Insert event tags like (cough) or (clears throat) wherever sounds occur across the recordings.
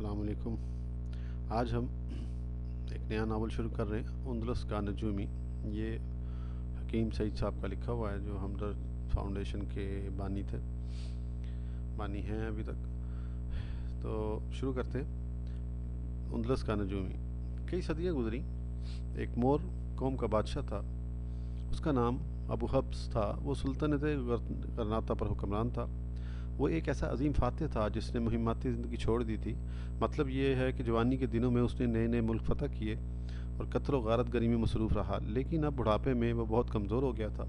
असलकुम आज हम एक नया नावल शुरू कर रहे हैं उंदलस का नजूमी ये हकीम सईद साहब का लिखा हुआ है जो हमदर्द फाउंडेशन के बानी थे बानी हैं अभी तक तो शुरू करते हैं उंदलस का नजूमी कई सदियां गुजरी एक मोर कौम का बादशाह था उसका नाम अबू हब्स था वो सुल्तनत करनाता पर हुक्मरान था वो एक ऐसा अजीम फातह था जिसने मुहिमती ज़िंदगी छोड़ दी थी मतलब ये है कि जवानी के दिनों में उसने नए नए मुल्क फतह किए और कत्ल गारत गरी में मसरूफ़ रहा लेकिन अब बुढ़ापे में वह बहुत कमज़ोर हो गया था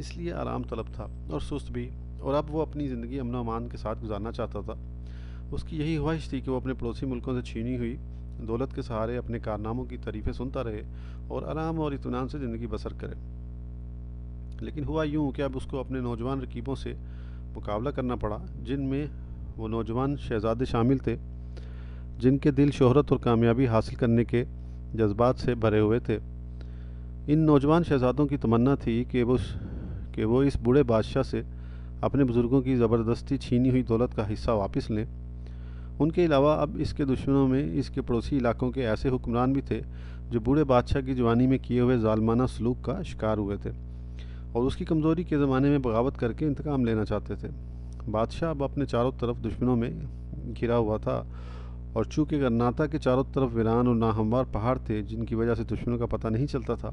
इसलिए आराम तलब था और सुस्त भी और अब वो अपनी ज़िंदगी अमन अमान के साथ गुजारना चाहता था उसकी यही ख्वाहिश थी कि वो अपने पड़ोसी मुल्कों से छीनी हुई दौलत के सहारे अपने कारनामों की तारीफ़ें सुनता रहे और आराम और इतमान से ज़िंदगी बसर करे लेकिन हुआ यूँ कि अब उसको अपने नौजवान रकीबों से मुकाबला करना पड़ा जिनमें वो नौजवान शहजादे शामिल थे जिनके दिल शोहरत और कामयाबी हासिल करने के जज्बात से भरे हुए थे इन नौजवान शहजादों की तमन्ना थी कि वो कि वो इस बूढ़े बादशाह से अपने बुज़ुर्गों की ज़बरदस्ती छीनी हुई दौलत का हिस्सा वापस लें उनके अलावा अब इसके दुश्मनों में इसके पड़ोसी इलाकों के ऐसे हुक्मरान भी थे जो बूढ़े बादशाह की जवानी में किए हुए जालमाना सलूक का शिकार हुए थे और उसकी कमज़ोरी के ज़माने में बगावत करके इंतकाम लेना चाहते थे बादशाह अब अपने चारों तरफ दुश्मनों में घिरा हुआ था और चूँकि गन्नाता के चारों तरफ वीरान और नाहमवार पहाड़ थे जिनकी वजह से दुश्मनों का पता नहीं चलता था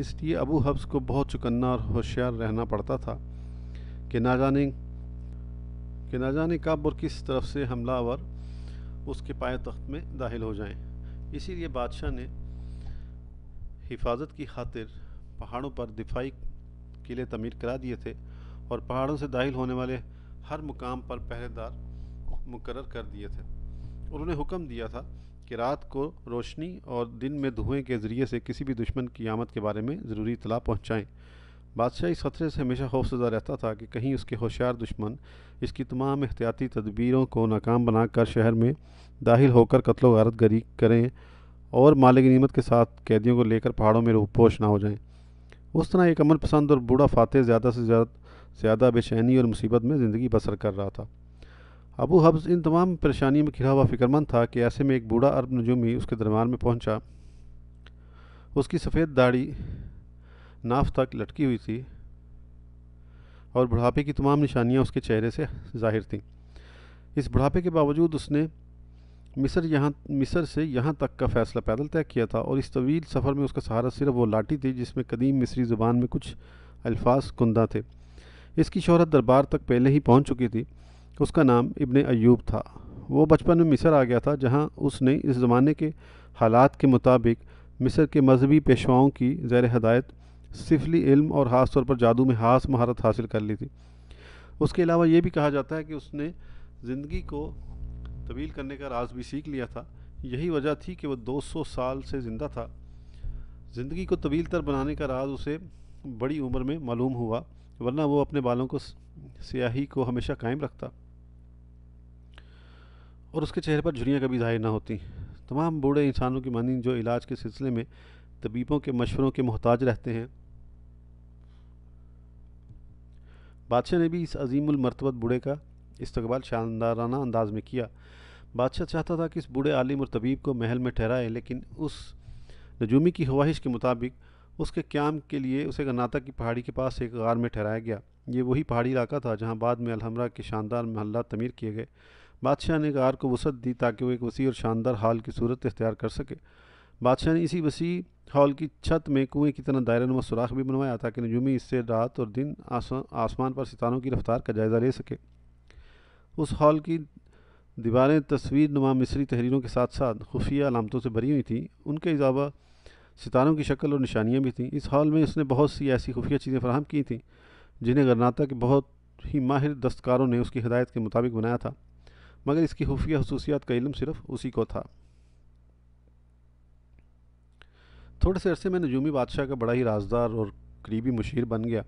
इसलिए अबू हब्स को बहुत चुकन्ना और होशियार रहना पड़ता था कि ना जाने कि ना जाने कब और किस तरफ से हमलावर उसके पाए तख्त में दाखिल हो जाएं। इसीलिए बादशाह ने हिफाजत की खातिर पहाड़ों पर दिफाई किले तमीर करा दिए थे और पहाड़ों से दाखिल होने वाले हर मुकाम पर पहरेदार मुकर कर दिए थे उन्होंने हुक्म दिया था कि रात को रोशनी और दिन में धुएं के ज़रिए से किसी भी दुश्मन की आमद के बारे में ज़रूरी इतला पहुँचाएँ बादशाह इस खतरे से हमेशा खौफजदा रहता था कि कहीं उसके होशियार दुश्मन इसकी तमाम एहतियाती तदबीरों को नाकाम बनाकर शहर में दाखिल होकर कत्लो गारत गरी करें और मालिक नीमत के साथ कैदियों को लेकर पहाड़ों में रूपोश ना हो जाएं उस तरह एक अमल पसंद और बूढ़ा फातह ज़्यादा से ज़्यादा ज़्यादा बेचैनी और मुसीबत में ज़िंदगी बसर कर रहा था अबू हब्स इन तमाम परेशानियों में खिला हुआ फिक्रमंद था कि ऐसे में एक बूढ़ा अरब नजूमी उसके दरबार में पहुंचा उसकी सफ़ेद दाढ़ी नाफ तक लटकी हुई थी और बुढ़ापे की तमाम निशानियां उसके चेहरे से जाहिर थीं इस बुढ़ापे के बावजूद उसने मिस्र यहाँ मिस्र से यहाँ तक का फ़ैसला पैदल तय किया था और इस तवील सफ़र में उसका सहारा सिर्फ वो लाठी थी जिसमें कदीम मिस्री ज़ुबान में कुछ अल्फाज कुंदा थे इसकी शहरत दरबार तक पहले ही पहुँच चुकी थी उसका नाम इबन अयूब था वो बचपन में मिस्र आ गया था जहाँ उसने इस ज़माने के हालात के मुताबिक मिस्र के मजहबी पेशवाओं की ज़ैर हदायत सिफली इल्म और ख़ास तौर पर जादू में खास महारत हासिल कर ली थी उसके अलावा ये भी कहा जाता है कि उसने ज़िंदगी को तवील करने का राज भी सीख लिया था यही वजह थी कि वह 200 साल से ज़िंदा था ज़िंदगी को तवील तर बनाने का राज उसे बड़ी उम्र में मालूम हुआ वरना वो अपने बालों को स्याही को हमेशा कायम रखता और उसके चेहरे पर झुरियाँ कभी जाहिर ना होती तमाम बूढ़े इंसानों की मानी जो इलाज के सिलसिले में तबीबों के मशवरों के मोहताज रहते हैं बादशाह ने भी इस अजीमुलमरतबत बूढ़े का इस्तबाल शानदाराना अंदाज में किया बादशाह चाहता था कि इस बूढ़े आलिम और तबीब को महल में ठहराए लेकिन उस नजूमी की ख्वाहिश के मुताबिक उसके क्याम के लिए उसे गनाता की पहाड़ी के पास एक गार में ठहराया गया ये वही पहाड़ी इलाका था जहाँ बाद में अलहमरा के शानदार महल्ला तमीर किए गए बादशाह ने गार को वसत दी ताकि वो एक वसी और शानदार हाल की सूरत इख्तियार कर सके बादशाह ने इसी वसी हॉल की छत में कुएं की तरह दायरे नुमा सुराख भी बनवाया ताकि नजूमी इससे रात और दिन आसमान पर सितारों की रफ्तार का जायज़ा ले सके उस हॉल की दीवारें तस्वीर नुमा मिसरी तहरीरों के साथ साथ खुफिया अलामतों से भरी हुई थी उनके अलावा सितारों की शक्ल और निशानियाँ भी थीं इस हॉल में उसने बहुत सी ऐसी खुफिया चीज़ें फराहम की थीं जिन्हें गरनाता के बहुत ही माहिर दस्तकारों ने उसकी हदायत के मुताबिक बनाया था मगर इसकी खुफिया खसूसियात का इलम सिर्फ उसी को था थोड़े से अरसे में नजूमी बादशाह का बड़ा ही राजदार और करीबी मुशीर बन गया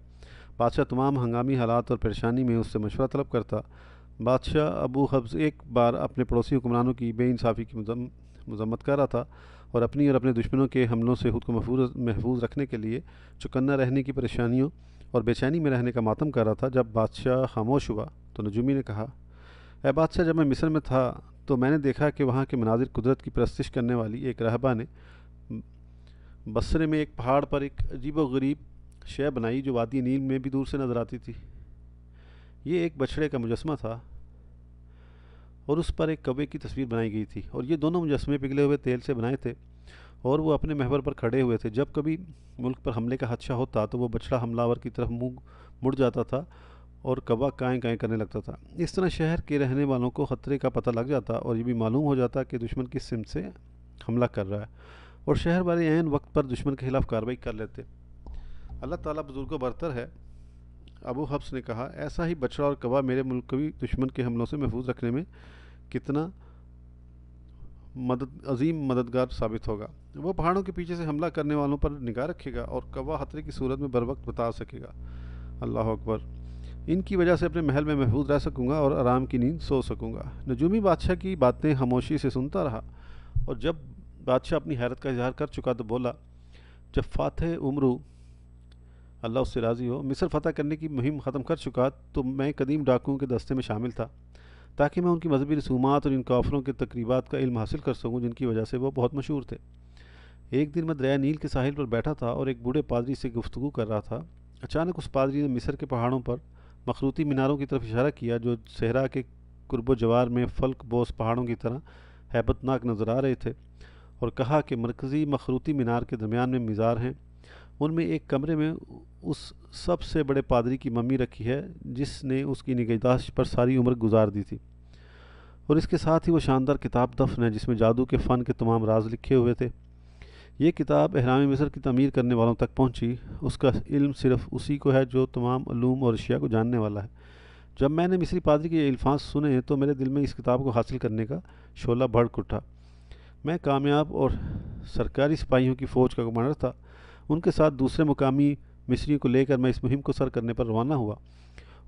बादशाह तमाम हंगामी हालात और परेशानी में उससे मशवरा तलब करता बादशाह अबू हब्स एक बार अपने पड़ोसी हुक्मरानों की बेानसाफ़ी की मजम्मत कर रहा था और अपनी और अपने दुश्मनों के हमलों से खुद को महफूज महफूज रखने के लिए चुकन्ना रहने की परेशानियों और बेचैनी में रहने का मातम कर रहा था जब बादशाह खामोश हुआ तो नजूमी ने कहा अः बादशाह जब मैं मिस्र में था तो मैंने देखा कि वहाँ के मनाजिर कुदरत की प्रस्तिश करने वाली एक रहबा ने बसरे में एक पहाड़ पर एक अजीब व गरीब शय बनाई जो वादी नील में भी दूर से नज़र आती थी ये एक बछड़े का मुजस्मा था और उस पर एक कवे की तस्वीर बनाई गई थी और ये दोनों मुजस्मे पिघले हुए तेल से बनाए थे और वो अपने महबर पर खड़े हुए थे जब कभी मुल्क पर हमले का हदशा होता तो वो बछड़ा हमलावर की तरफ मुँह मुड़ जाता था और कबा काएँ काएँ करने लगता था इस तरह शहर के रहने वालों को ख़तरे का पता लग जाता और ये भी मालूम हो जाता कि दुश्मन किस सिम से हमला कर रहा है और शहर वाले एन वक्त पर दुश्मन के खिलाफ कार्रवाई कर लेते अल्लाह ताला बुज़ुर्गों बरतर है अबू हफ्स ने कहा ऐसा ही बछड़ा और कबा मेरे मुल्क को भी दुश्मन के हमलों से महफूज रखने में कितना मदद अजीम मददगार साबित होगा वह पहाड़ों के पीछे से हमला करने वालों पर निगाह रखेगा और कवा खतरे की सूरत में बर वक्त बता सकेगा अल्लाह अकबर इनकी वजह से अपने महल में महफूज रह सकूँगा और आराम की नींद सो सकूँगा नजूमी बादशाह की बातें खामोशी से सुनता रहा और जब बादशाह अपनी हैरत का इजहार कर चुका तो बोला जब फातह उमरू अल्लाह उससे राज़ी हो मिस्र फ़तह करने की मुहिम ख़त्म कर चुका तो मैं कदीम डाकुओं के दस्ते में शामिल था ताकि मैं उनकी मजहबी रसूमात और इन काफरों के तकरीबा का इल्म हासिल कर सकूँ जिनकी वजह से वो बहुत मशहूर थे एक दिन मैं दरिया नील के साहिल पर बैठा था और एक बूढ़े पादरी से गुफ्तु कर रहा था अचानक उस पादरी ने मिस्र के पहाड़ों पर मखरूती मीनारों की तरफ इशारा किया जो सहरा के कुर्ब जवार में फल्क बोस पहाड़ों की तरह हैबतनाक नज़र आ रहे थे और कहा कि मरकज़ी मखरूती मीनार के दरमियान में मीज़ार हैं उनमें एक कमरे में उस सबसे बड़े पादरी की मम्मी रखी है जिसने उसकी निगहदाश्त पर सारी उम्र गुजार दी थी और इसके साथ ही वो शानदार किताब दफन है जिसमें जादू के फ़न के तमाम राज लिखे हुए थे ये किताब अहराम मिसर की तमीर करने वालों तक पहुंची उसका इल्म सिर्फ उसी को है जो तमाम अलूम और अशिया को जानने वाला है जब मैंने मिसरी पादरी के ये अल्फाज सुने तो मेरे दिल में इस किताब को हासिल करने का शोला भड़क उठा मैं कामयाब और सरकारी सिपाहियों की फ़ौज का कमांडर था उनके साथ दूसरे मुकामी मिस्रियों को लेकर मैं इस मुहिम को सर करने पर रवाना हुआ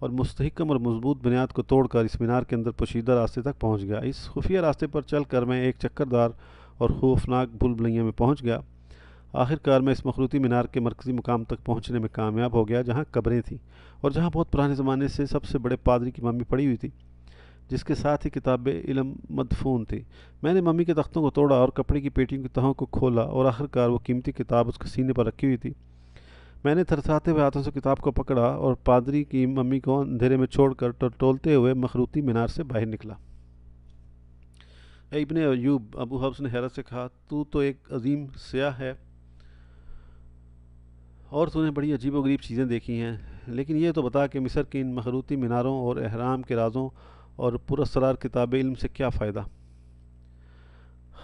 और मुस्तकम और मजबूत बुनियाद को तोड़कर इस मीनार के अंदर पोशीदा रास्ते तक पहुंच गया इस खुफिया रास्ते पर चल कर मैं एक चक्करदार और खौफनाक बुलबलिया में पहुंच गया आखिरकार मैं इस मखरूती मीनार के मरकज़ी मुकाम तक पहुँचने में कामयाब हो गया जहाँ कब्रें थीं और जहाँ बहुत पुराने ज़माने से सबसे बड़े पादरी की मम्मी पड़ी हुई थी जिसके साथ ही किताब इलम मदफून थी मैंने मम्मी के तख्तों को तोड़ा और कपड़े की पेटियों की तहों को खोला और आखिरकार वो कीमती किताब उसके सीने पर रखी हुई थी मैंने थरसाते हुए हाथों से किताब को पकड़ा और पादरी की मम्मी को अंधेरे में छोड़कर टटोलते हुए मखरूती मीनार से बाहर निकला इबन अयूब अबू हब्स ने हैरत से कहा तू तो एक अजीम सयाह है और तूने बड़ी अजीब चीज़ें देखी हैं लेकिन ये तो बता कि मिस्र की इन मखरूती मीनारों और अहराम के राज़ों और पुरसरार किताब इल्म से क्या फ़ायदा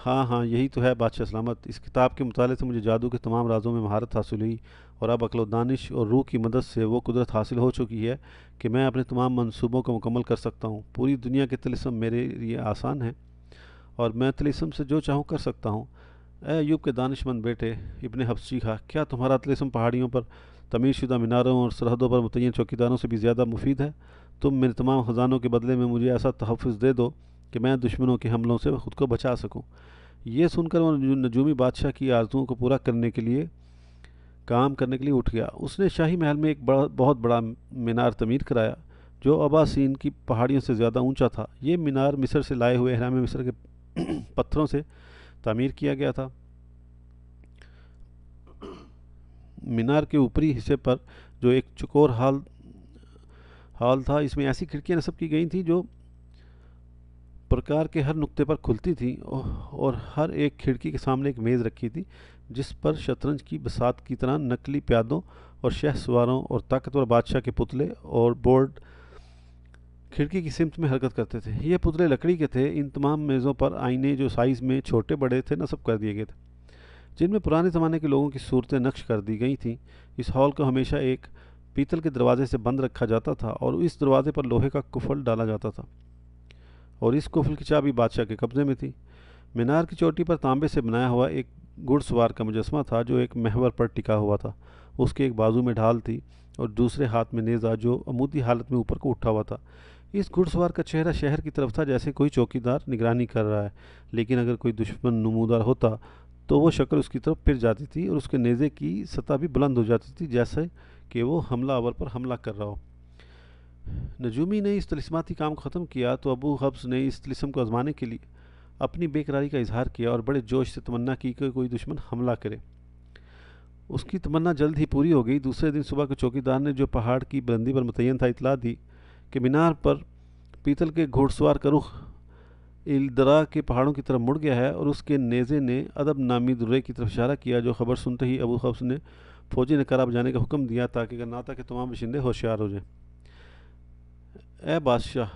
हाँ हाँ यही तो है बादशाह सलामत इस किताब के मुताले से मुझे जादू के तमाम राजों में महारत हासिल हुई और अब अकल दानिश और रूह की मदद से वो कुदरत हासिल हो चुकी है कि मैं अपने तमाम मंसूबों को मुकम्मल कर सकता हूँ पूरी दुनिया के तलिसम मेरे लिए आसान है और मैं तलिसम से जो चाहूँ कर सकता हूँ अयूब के दानिशमंद बेटे इबन हफ़ सीखा क्या तुम्हारा तलिसम पहाड़ियों पर तमीरशुदा मीनारों और सरहदों पर मुतिन चौकीदारों से भी ज़्यादा मुफीद है तुम मेरे तमाम ख़जानों के बदले में मुझे ऐसा तहफ़ दे दो कि मैं दुश्मनों के हमलों से ख़ुद को बचा सकूँ यह सुनकर वह नजूमी बादशाह की आरजुओं को पूरा करने के लिए काम करने के लिए उठ गया उसने शाही महल में एक बड़ा बहुत बड़ा मीनार तमीर कराया जो अबासीन की पहाड़ियों से ज़्यादा ऊंचा था ये मीनार मिस्र से लाए हुए हराम मिस्र के (clears throat) पत्थरों से तमीर किया गया था मीनार के ऊपरी हिस्से पर जो एक चकोर हाल हॉल था इसमें ऐसी खिड़कियाँ नस्ब की गई थी जो प्रकार के हर नुक्ते पर खुलती थी और हर एक खिड़की के सामने एक मेज़ रखी थी जिस पर शतरंज की बसात की तरह नकली प्यादों और शह सवारों और ताकतवर बादशाह के पुतले और बोर्ड खिड़की की सिमत में हरकत करते थे ये पुतले लकड़ी के थे इन तमाम मेज़ों पर आईने जो साइज़ में छोटे बड़े थे नस्ब कर दिए गए थे जिनमें पुराने ज़माने के लोगों की सूरतें नक्श कर दी गई थी इस हॉल को हमेशा एक पीतल के दरवाजे से बंद रखा जाता था और इस दरवाजे पर लोहे का कुफल डाला जाता था और इस कुफल की चाबी बादशाह के कब्जे में थी मीनार की चोटी पर तांबे से बनाया हुआ एक घुड़सवार का मुजस्मा था जो एक महवर पर टिका हुआ था उसके एक बाजू में ढाल थी और दूसरे हाथ में नेज़ा जो अमूदी हालत में ऊपर को उठा हुआ था इस घुड़सवार का चेहरा शहर की तरफ था जैसे कोई चौकीदार निगरानी कर रहा है लेकिन अगर कोई दुश्मन नमूदार होता तो वो शक्ल उसकी तरफ फिर जाती थी और उसके नेज़े की सतह भी बुलंद हो जाती थी जैसे कि वो हमलावर पर हमला कर रहा हो नजूमी ने इस तलस्माती काम को ख़त्म किया तो अबू हब्स ने इस तलिस्म को आजमाने के लिए अपनी बेकरारी का इजहार किया और बड़े जोश से तमन्ना की कि कोई दुश्मन हमला करे उसकी तमन्ना जल्द ही पूरी हो गई दूसरे दिन सुबह के चौकीदार ने जो पहाड़ की बुलंदी पर मुतन था इतला दी कि मीनार पर पीतल के घोड़सवार का रुख इलदरा के पहाड़ों की तरफ मुड़ गया है और उसके नेज़े ने अदब नामी दुर्रे की तरफ इशारा किया जो खबर सुनते ही अबू हब्स ने फौजी ने कराब जाने का हुक्म दिया ताकि नाता के तमाम बशिंदे होशियार हो जाएं ए बादशाह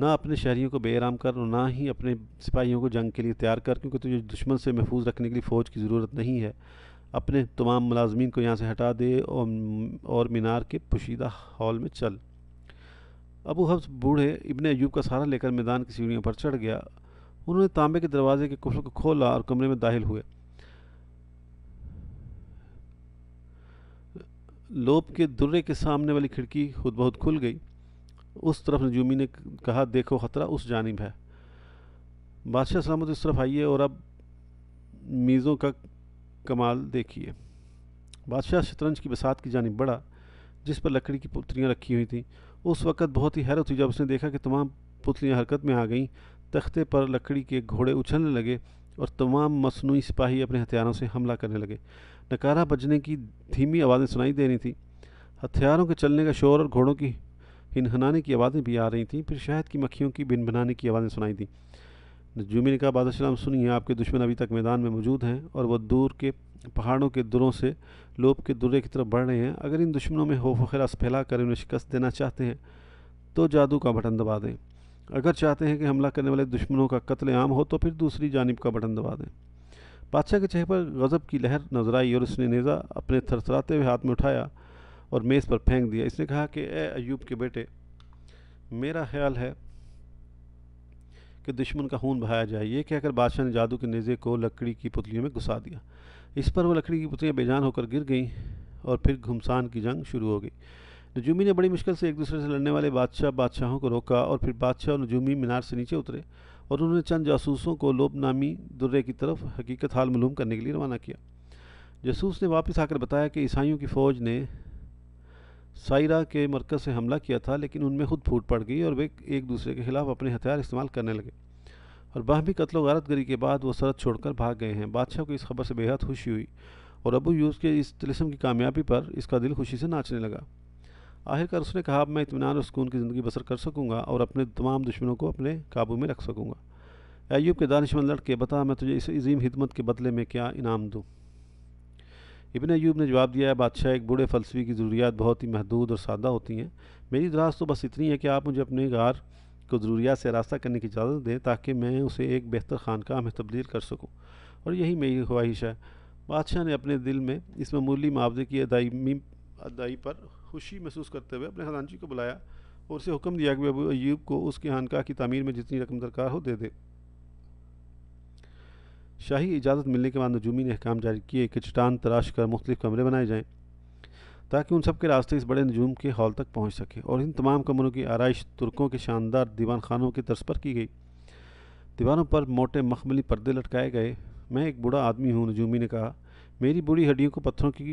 ना अपने शहरियों को बेराम कर और ना ही अपने सिपाहियों को जंग के लिए तैयार कर क्योंकि तुझे दुश्मन से महफूज रखने के लिए फ़ौज की ज़रूरत नहीं है अपने तमाम मुलाजमीन को यहाँ से हटा दे और और मीनार के पोशीदा हॉल में चल अबू हफ्स बूढ़े इबन अयूब का सहारा लेकर मैदान की सीढ़ियों पर चढ़ गया उन्होंने तांबे के दरवाजे के कुफल को खोला और कमरे में दाखिल हुए लोप के दुर्रे के सामने वाली खिड़की खुद बहुत खुल गई उस तरफ नजूमी ने कहा देखो ख़तरा उस जानब है बादशाह सलामत इस तरफ आइए और अब मीज़ों का कमाल देखिए बादशाह शतरंज की बसात की जानब बढ़ा जिस पर लकड़ी की पुतलियाँ रखी हुई थी उस वक़्त बहुत ही हैरत हुई जब उसने देखा कि तमाम पुतलियाँ हरकत में आ गईं तख्ते पर लकड़ी के घोड़े उछलने लगे और तमाम मसनू सिपाही अपने हथियारों से हमला करने लगे नकारा बजने की धीमी आवाज़ें सुनाई दे रही थी हथियारों के चलने का शोर और घोड़ों की हिनहनाने की आवाज़ें भी आ रही थीं फिर शहद की मक्खियों की बिन बनाने की आवाज़ें सुनाई दी नजूमी ने कहा बादशाह सुनिए आपके दुश्मन अभी तक मैदान में मौजूद हैं और वह दूर के पहाड़ों के दुरों से लोप के दुरे की तरफ बढ़ रहे हैं अगर इन दुश्मनों में होफ खरास फैला कर उन्हें शिकस्त देना चाहते हैं तो जादू का बटन दबा दें अगर चाहते हैं कि हमला करने वाले दुश्मनों का कत्ल आम हो तो फिर दूसरी जानब का बटन दबा दें बादशाह के चेहरे पर गज़ब की लहर नजर आई और उसने नेज़ा अपने थरथराते हुए हाथ में उठाया और मेज़ पर फेंक दिया इसने कहा कि ए अयूब के बेटे मेरा ख्याल है कि दुश्मन का खून बहाया जाए ये कहकर बादशाह ने जादू के नेज़े को लकड़ी की पुतलियों में घुसा दिया इस पर वो लकड़ी की पुतलियाँ बेजान होकर गिर गईं और फिर घुमसान की जंग शुरू हो गई नजूमी ने बड़ी मुश्किल से एक दूसरे से लड़ने वाले बादशाह बादशाहों को रोका और फिर बादशाह और नजूमी मीनार से नीचे उतरे और उन्होंने चंद जासूसों को नामी दुर्रे की तरफ हकीकत हाल मलूम करने के लिए रवाना किया जासूस ने वापस आकर बताया कि ईसाइयों की फ़ौज ने साइरा के मरकज़ से हमला किया था लेकिन उनमें खुद फूट पड़ गई और वे एक दूसरे के खिलाफ अपने हथियार इस्तेमाल करने लगे और बाहमी कत्लो गारतगरी के बाद वो सरहद छोड़कर भाग गए हैं बादशाह को इस खबर से बेहद खुशी हुई और अबू यूस के इस तिलस्म की कामयाबी पर इसका दिल खुशी से नाचने लगा आखिरकार उसने कहा अब मैं इतमान और सुकून की ज़िंदगी बसर कर सकूँगा और अपने तमाम दुश्मनों को अपने काबू में रख सकूँगा अयूब के दानशमंद लड़के बता मैं तुझे इस अजीम हिदमत के बदले में क्या इनाम दूँ इबन अयूब ने जवाब दिया है बादशाह एक बूढ़े फलसफी की ज़रूरियात बहुत ही महदूद और सादा होती हैं मेरी दराज तो बस इतनी है कि आप मुझे अपने गार को ज़रूरियात से रास्ता करने की इजाज़त दें ताकि मैं उसे एक बेहतर खानका में तब्दील कर सकूँ और यही मेरी ख्वाहिश है बादशाह ने अपने दिल में इस मामूली मुआवजे की अदाई अदाई पर खुशी महसूस करते हुए अपने खजानची को बुलाया और उसे हुक्म दिया कि अबू अयूब को उसके खानका की तमीर में जितनी रकम दरकार हो दे दे शाही इजाज़त मिलने के बाद नजूमी ने अहकाम जारी किए कि चट्टान तराश कर मुख्तु कमरे बनाए जाएँ ताकि उन सब के रास्ते इस बड़े नजूम के हॉल तक पहुँच सके और इन तमाम कमरों की आरइश तुर्कों के शानदार दीवान खानों की तर्ज पर की गई दीवारों पर मोटे मखमली पर्दे लटकाए गए मैं एक बूढ़ा आदमी हूँ नजूमी ने कहा मेरी बूढ़ी हड्डियों को पत्थरों की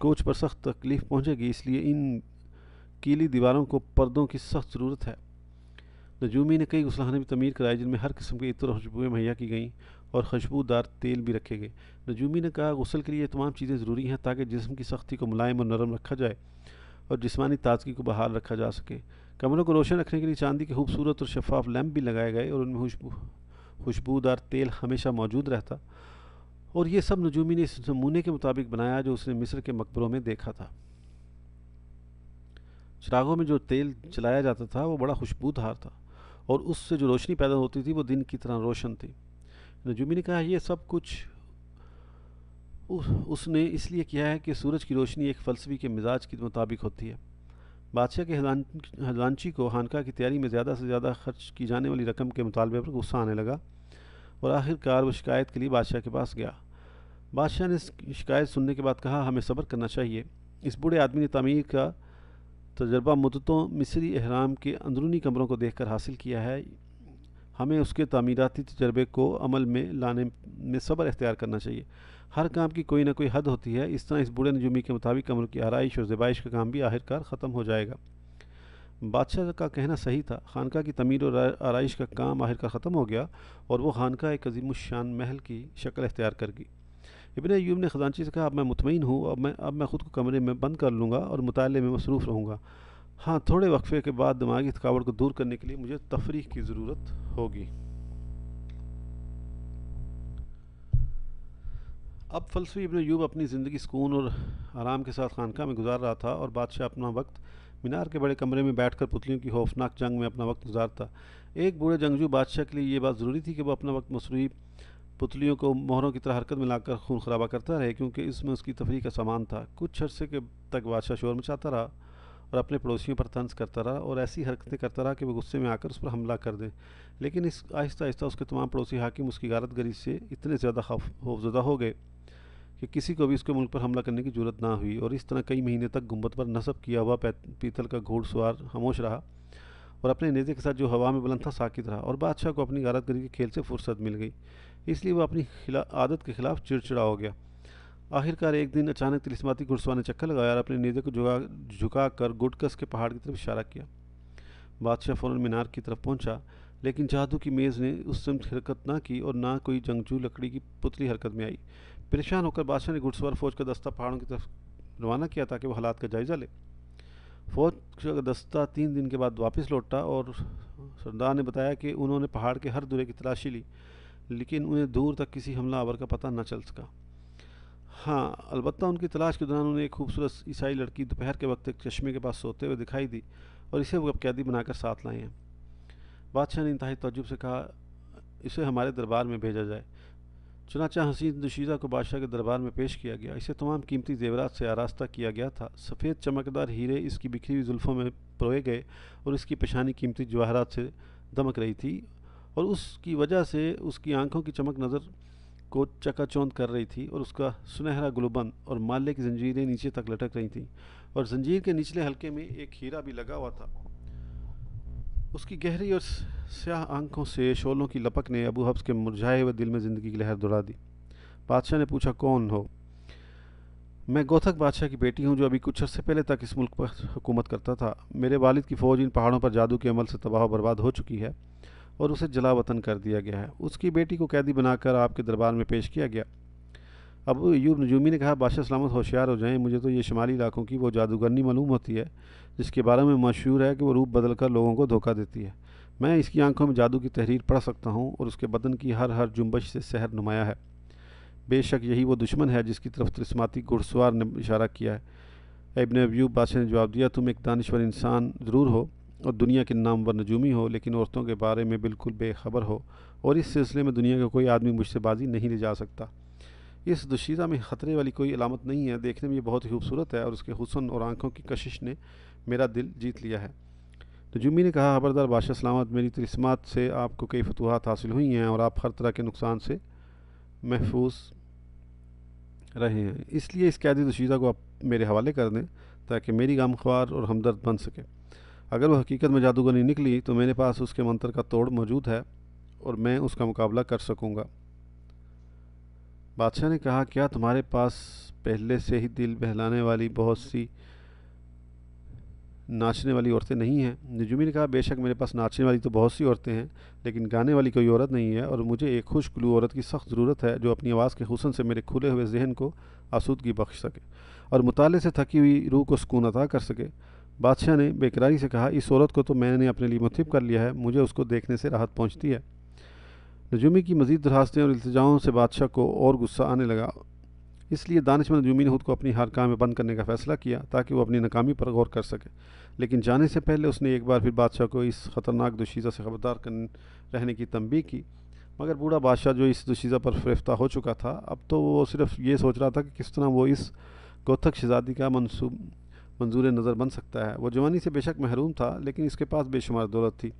कोच पर सख्त तकलीफ पहुंचेगी इसलिए इन कीली दीवारों को पर्दों की सख्त ज़रूरत है नजूमी ने कई गुसलाने भी तमीर कराए जिनमें हर किस्म के इतर खुशबुएँ मुहैया की गईं और खुशबूदार तेल भी रखे गए नजूमी ने कहा गसल के लिए तमाम चीज़ें ज़रूरी हैं ताकि जिसम की सख्ती को मुलायम और नरम रखा जाए और जिसमानी ताजगी को बहाल रखा जा सके कमरों को रोशन रखने के लिए चांदी के खूबसूरत और शफाफ लैम्प भी लगाए गए और उनमें खुशबू खुशबूदार तेल हमेशा मौजूद रहता और ये सब नजूमी ने इस नमूने के मुताबिक बनाया जो उसने मिस्र के मकबरों में देखा था चिरागों में जो तेल चलाया जाता था वो बड़ा खुशबूदार था और उससे जो रोशनी पैदा होती थी वो दिन की तरह रोशन थी नजूमी ने कहा यह सब कुछ उसने इसलिए किया है कि सूरज की रोशनी एक फ़लसफ़ी के मिजाज के मुताबिक होती है बादशाह के हजानची को हानका की तैयारी में ज़्यादा से ज़्यादा खर्च की जाने वाली रकम के मुतालबे पर गुस्सा आने लगा और आखिरकार वो शिकायत के लिए बादशाह के पास गया बादशाह ने शिकायत सुनने के बाद कहा हमें सब्र करना चाहिए इस बूढ़े आदमी ने तमीर का तजर्बा मुद्दतों मिसरी अहराम के अंदरूनी कमरों को देखकर हासिल किया है हमें उसके तमीराती तजर्बे को अमल में लाने में सब्र अख्तियार करना चाहिए हर काम की कोई ना कोई हद होती है इस तरह इस बूढ़े नजूमी के मुताबिक कमरों की आरइश और ज़बाइश का काम भी आखिरकार ख़त्म हो जाएगा बादशाह का कहना सही था खानका की तमीर और आरइश का काम आखिरकार ख़त्म हो गया और वह खानका एक अजीम शान महल की शक्ल अख्तियार कर गई इबन यूब ने ख़जानची से कहा अब मैं मुतमिन हूँ अब मैं अब मैं ख़ुद को कमरे में बंद कर लूँगा और मुताले में मसरूफ़ रहूँगा हाँ थोड़े वक्फ़े के बाद दिमागी थकावट को दूर करने के लिए मुझे तफरी की ज़रूरत होगी अब फलसफी इबन यूब अपनी ज़िंदगी सुकून और आराम के साथ खानका में गुजार रहा था और बादशाह अपना वक्त मीनार के बड़े कमरे में बैठकर पुतलियों की खौफनाक जंग में अपना वक्त गुजारता एक बूढ़े जंगजू बादशाह के लिए ये बात ज़रूरी थी कि वह अपना वक्त मसरूफ़ पुतलियों को मोहरों की तरह हरकत में लाकर खून खराबा करता रहे क्योंकि इसमें उसकी तफरी का सामान था कुछ अरसे के तक बादशाह शोर मचाता रहा और अपने पड़ोसियों पर तंज करता रहा और ऐसी हरकतें करता रहा कि वो गुस्से में आकर उस पर हमला कर दें लेकिन इस आहिस्ता आहिस्ता उसके तमाम पड़ोसी हाकिम उसकी गारत गरी से इतने ज़्यादा खौफजदा हो गए कि किसी को भी उसके मुल्क पर हमला करने की जरूरत ना हुई और इस तरह कई महीने तक गुम्बत पर नसब किया हुआ पीतल का घोड़सवार खामोश रहा और अपने नेजे के साथ जो हवा में बुलंद था साकित रहा और बादशाह को अपनी गारतगरी के खेल से फुर्सत मिल गई इसलिए वह अपनी आदत के खिलाफ चिड़चिड़ा हो गया आखिरकार एक दिन अचानक तिलिस्माती घुड़सवा ने चक्कर लगाया और अपने नेजे को झुका झुका कर गुटकस के पहाड़ की तरफ इशारा किया बादशाह फ़ौरन मीनार की तरफ पहुंचा लेकिन जादू की मेज़ ने उस समय हरकत ना की और ना कोई जंगजू लकड़ी की पुतली हरकत में आई परेशान होकर बादशाह ने घुड़सवार फौज का दस्ता पहाड़ों की तरफ रवाना किया ताकि वह हालात का जायज़ा ले फौज का दस्ता तीन दिन के बाद वापस लौटा और सरदार ने बताया कि उन्होंने पहाड़ के हर दूरे की तलाशी ली लेकिन उन्हें दूर तक किसी हमलावर का पता न चल सका हाँ अलबत्त उनकी तलाश के दौरान उन्हें एक खूबसूरत ईसाई लड़की दोपहर के वक्त एक चश्मे के पास सोते हुए दिखाई दी और इसे वो कैदी बनाकर साथ लाए हैं बादशाह ने इंतहाई तजुब से कहा इसे हमारे दरबार में भेजा जाए चुनाचा हसीन दुशीदा को बादशाह के दरबार में पेश किया गया इसे तमाम कीमती जेवरात से आरास्ता किया गया था सफ़ेद चमकदार हीरे इसकी बिखरी हुई जुल्फ़ों में परोए गए और इसकी पेशानी कीमती जवाहरात से दमक रही थी और उसकी वजह से उसकी आंखों की चमक नज़र को चकाचौंध कर रही थी और उसका सुनहरा गुलबंद और माले की जंजीरें नीचे तक लटक रही थीं और जंजीर के निचले हल्के में एक हीरा भी लगा हुआ था उसकी गहरी और स्याह आंखों से शोलों की लपक ने अबू हफ्स के मुरझाए हुए दिल में ज़िंदगी की लहर दोहरा दी बादशाह ने पूछा कौन हो मैं गोथक बादशाह की बेटी हूँ जो अभी कुछ अर्से पहले तक इस मुल्क पर हुकूमत करता था मेरे वालिद की फ़ौज इन पहाड़ों पर जादू के अमल से तबाह बर्बाद हो चुकी है और उसे जला वतन कर दिया गया है उसकी बेटी को कैदी बनाकर आपके दरबार में पेश किया गया अब यूब नजूमी ने कहा बादशाह सलामत होशियार हो जाएं मुझे तो ये शुमाली इलाकों की वो जादूगरनी मालूम होती है जिसके बारे में मशहूर है कि वो रूप बदल कर लोगों को धोखा देती है मैं इसकी आंखों में जादू की तहरीर पढ़ सकता हूँ और उसके बदन की हर हर जुम्बश से सहर नुमाया है बेशक यही वो दुश्मन है जिसकी तरफ तस्माती घुड़सवार ने इशारा किया है इबन अब्यूब बादशाह ने जवाब दिया तुम एक दानश्वर इंसान ज़रूर हो और दुनिया के नामवर नजूमी हो लेकिन औरतों के बारे में बिल्कुल बेखबर हो और इस सिलसिले में दुनिया का कोई आदमी मुझसे बाजी नहीं ले जा सकता इस दुशीज़ा में ख़तरे वाली कोई अलामत नहीं है देखने में ये बहुत ही खूबसूरत है और उसके हुसन और आंखों की कशिश ने मेरा दिल जीत लिया है नजूमी तो ने कहा खबरदार बादशाह सलामत मेरी तस्मात से आपको कई फतूहत हासिल हुई हैं और आप हर तरह के नुकसान से महफूज रहे हैं इसलिए इस कैदी दुशीदा को आप मेरे हवाले कर दें ताकि मेरी गमख्वार और हमदर्द बन सके अगर वह हकीकत में जादूगर निकली तो मेरे पास उसके मंत्र का तोड़ मौजूद है और मैं उसका मुकाबला कर सकूँगा बादशाह ने कहा क्या तुम्हारे पास पहले से ही दिल बहलाने वाली बहुत सी नाचने वाली औरतें नहीं हैं नजूमी ने कहा बेशक मेरे पास नाचने वाली तो बहुत सी औरतें हैं लेकिन गाने वाली कोई औरत नहीं है और मुझे एक खुशगलू औरत की सख्त ज़रूरत है जो अपनी आवाज़ के हुसन से मेरे खुले हुए जहन को आसूदगी बख्श सके और मताले से थकी हुई रूह को सुकून अता कर सके बादशाह ने बेकरारी से कहा इस औरत को तो मैंने अपने लिए मुतब कर लिया है मुझे उसको देखने से राहत पहुँचती है नजूमी की मजीद दरखास्तें और अल्तजाओं से बादशाह को और गुस्सा आने लगा इसलिए में नजूमी ने खुद को अपनी हर काम में बंद करने का फ़ैसला किया ताकि वो अपनी नाकामी पर गौर कर सके लेकिन जाने से पहले उसने एक बार फिर बादशाह को इस ख़तरनाक दुशीज़ा से खबरदार रहने की तंबी की मगर बूढ़ा बादशाह जो इस दुशीज़ा पर फरेफ्ता हो चुका था अब तो वो सिर्फ ये सोच रहा था कि किस तरह वो इस गौथक शहजादी का मनसूब मंजूर नज़र बन सकता है वो जवानी से बेशक महरूम था लेकिन इसके पास बेशुमार दौलत थी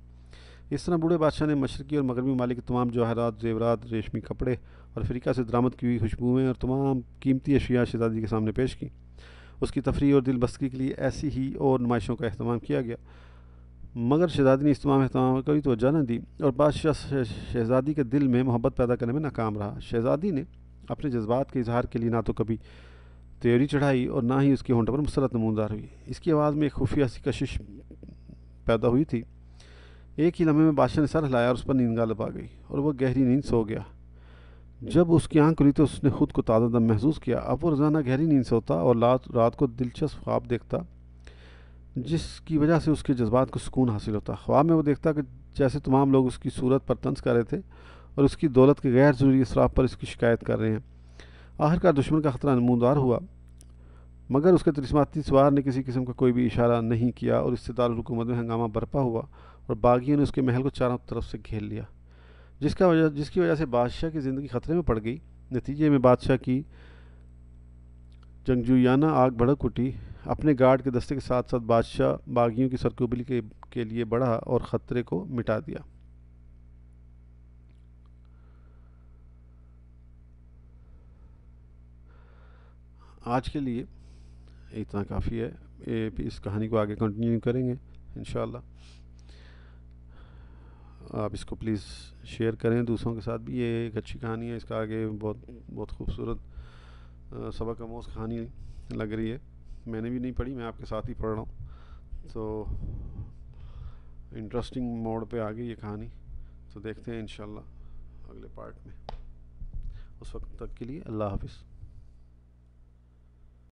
इस तरह बूढ़े बादशाह ने मशरकी और मगरबी मालिक तमाम जवाहरात जेवरात रेशमी कपड़े और अफ्रीका से दरामद की हुई खुशबुएँ और तमाम कीमती अशिया शहजादी के सामने पेश की उसकी तफरी और दिलबस्की के लिए ऐसी ही और नुमाइशों का अहतमाम किया गया मगर शहजादी ने इस तमाम अहतमाम को भी तोजह न दी और बादशाह शहजादी के दिल में मोहब्बत पैदा करने में नाकाम रहा शहजादी ने अपने जज्बात के इजहार के लिए ना तो कभी त्योरी चढ़ाई और ना ही उसके होंट पर मसरत नमूदार हुई इसकी आवाज़ में एक खुफिया सी कशिश पैदा हुई थी एक ही लम्हे में बादशाह ने सर हिलाया और उस पर नींद गालब आ गई और वह गहरी नींद सो गया जब उसकी आंख खुली तो उसने खुद को ताज़ा दम महसूस किया अब वो रोज़ाना गहरी नींद सोता और रात रात को दिलचस्प ख्वाब देखता जिसकी वजह से उसके जज्बात को सुकून हासिल होता ख्वाब में वो देखता कि जैसे तमाम लोग उसकी सूरत पर तंज कर रहे थे और उसकी दौलत के गैर ज़रूरी असराफ़ पर इसकी शिकायत कर रहे हैं आखिरकार दुश्मन का ख़तरा नमूदार हुआ मगर उसके तरसमाती सवार ने किसी किस्म का कोई भी इशारा नहीं किया और इससे दारकूमत में हंगामा बरपा हुआ और बागियों ने उसके महल को चारों तरफ से घेर लिया जिसका वजह जिसकी वजह से बादशाह की ज़िंदगी खतरे में पड़ गई नतीजे में बादशाह की जंगजुयाना आग भड़क उठी अपने गार्ड के दस्ते के साथ साथ बादशाह बागियों की सरकुबली के, के लिए बढ़ा और ख़तरे को मिटा दिया आज के लिए इतना काफ़ी है इस कहानी को आगे कंटिन्यू करेंगे इन आप इसको प्लीज़ शेयर करें दूसरों के साथ भी ये एक अच्छी कहानी है इसका आगे बहुत बहुत खूबसूरत सबक अमोज कहानी लग रही है मैंने भी नहीं पढ़ी मैं आपके साथ ही पढ़ रहा हूँ तो इंटरेस्टिंग मोड़ पे आ गई ये कहानी तो देखते हैं इन अगले पार्ट में उस वक्त तक के लिए अल्लाह हाफिज़